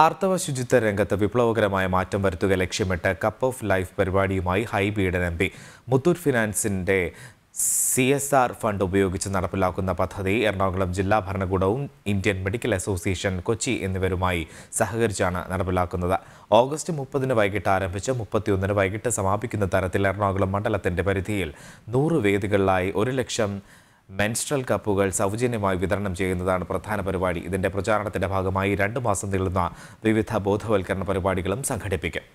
ആർത്തവ ശുചിത്വ രംഗത്ത് വിപ്ലവകരമായ മാറ്റം വരുത്തുക ലക്ഷ്യമിട്ട് കപ്പ് ഓഫ് ലൈഫ് പരിപാടിയുമായി ഹൈബീഡൻ എം പി മുത്തൂർ ഫിനാൻസിൻ്റെ സി എസ് ആർ ഫണ്ട് ഉപയോഗിച്ച് നടപ്പിലാക്കുന്ന പദ്ധതി എറണാകുളം ജില്ലാ ഭരണകൂടവും ഇന്ത്യൻ മെഡിക്കൽ അസോസിയേഷൻ കൊച്ചി എന്നിവരുമായി സഹകരിച്ചാണ് നടപ്പിലാക്കുന്നത് ഓഗസ്റ്റ് മുപ്പതിന് വൈകിട്ട് ആരംഭിച്ച് മുപ്പത്തിയൊന്നിന് വൈകിട്ട് സമാപിക്കുന്ന തരത്തിൽ എറണാകുളം മണ്ഡലത്തിൻ്റെ പരിധിയിൽ നൂറ് വേദികളിലായി ഒരു ലക്ഷം മെൻസ്ട്രൽ കപ്പുകൾ സൗജന്യമായി വിതരണം ചെയ്യുന്നതാണ് പ്രധാന പരിപാടി ഇതിന്റെ പ്രചാരണത്തിന്റെ ഭാഗമായി രണ്ട് മാസം നീളുന്ന വിവിധ ബോധവൽക്കരണ പരിപാടികളും സംഘടിപ്പിക്കും